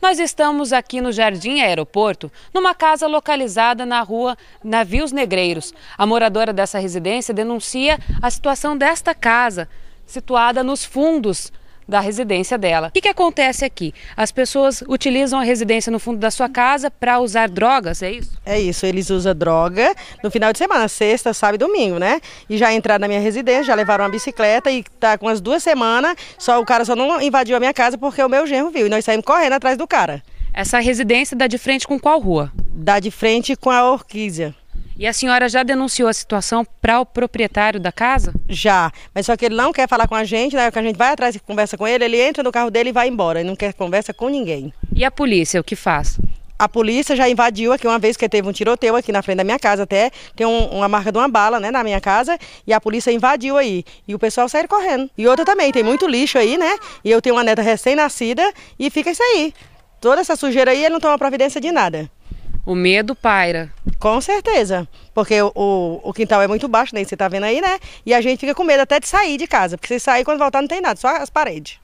Nós estamos aqui no Jardim Aeroporto, numa casa localizada na rua Navios Negreiros. A moradora dessa residência denuncia a situação desta casa, situada nos fundos da residência dela. O que, que acontece aqui? As pessoas utilizam a residência no fundo da sua casa para usar drogas, é isso? É isso, eles usam droga no final de semana, sexta, sábado e domingo, né? E já entraram na minha residência, já levaram uma bicicleta e tá com as duas semanas, só o cara só não invadiu a minha casa porque o meu genro viu. E nós saímos correndo atrás do cara. Essa residência dá de frente com qual rua? Dá de frente com a Orquídea. E a senhora já denunciou a situação para o proprietário da casa? Já, mas só que ele não quer falar com a gente, né? Que a gente vai atrás e conversa com ele, ele entra no carro dele e vai embora, ele não quer conversa com ninguém. E a polícia, o que faz? A polícia já invadiu aqui uma vez que teve um tiroteio aqui na frente da minha casa até. Tem um, uma marca de uma bala, né, na minha casa. E a polícia invadiu aí. E o pessoal saiu correndo. E outra também, tem muito lixo aí, né? E eu tenho uma neta recém-nascida e fica isso aí. Toda essa sujeira aí, ele não toma providência de nada. O medo paira. Com certeza. Porque o, o, quintal é muito baixo, nem né? você tá vendo aí, né? E a gente fica com medo até de sair de casa. Porque se sair, quando voltar, não tem nada, só as paredes.